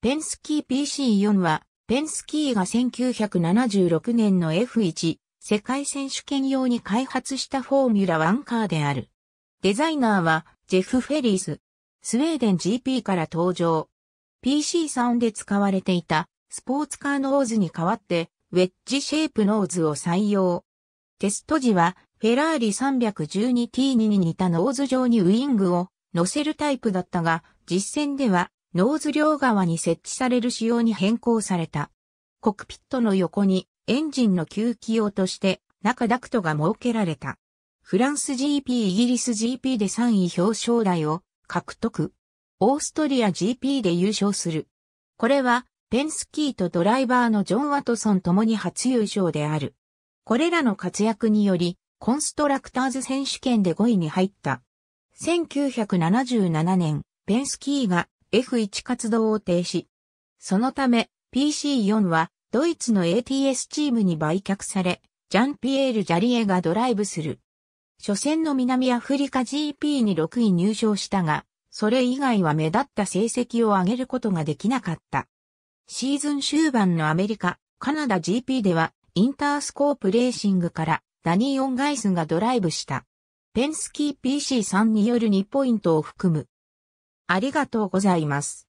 ペンスキー PC4 は、ペンスキーが1976年の F1 世界選手権用に開発したフォーミュラ1カーである。デザイナーはジェフ・フェリース。スウェーデン GP から登場。PC3 で使われていたスポーツカーノーズに代わってウェッジシェイプノーズを採用。テスト時はフェラーリ 312T2 に似たノーズ状にウィングを乗せるタイプだったが実戦ではノーズ両側に設置される仕様に変更された。コクピットの横にエンジンの吸気用として中ダクトが設けられた。フランス GP イギリス GP で3位表彰台を獲得。オーストリア GP で優勝する。これはペンスキーとドライバーのジョン・ワトソンともに初優勝である。これらの活躍により、コンストラクターズ選手権で5位に入った。1977年、ペンスキーが F1 活動を停止。そのため PC4 はドイツの ATS チームに売却され、ジャンピエール・ジャリエがドライブする。初戦の南アフリカ GP に6位入賞したが、それ以外は目立った成績を上げることができなかった。シーズン終盤のアメリカ、カナダ GP では、インタースコープレーシングからダニー・オンガイスがドライブした。ペンスキー PC3 による2ポイントを含むありがとうございます。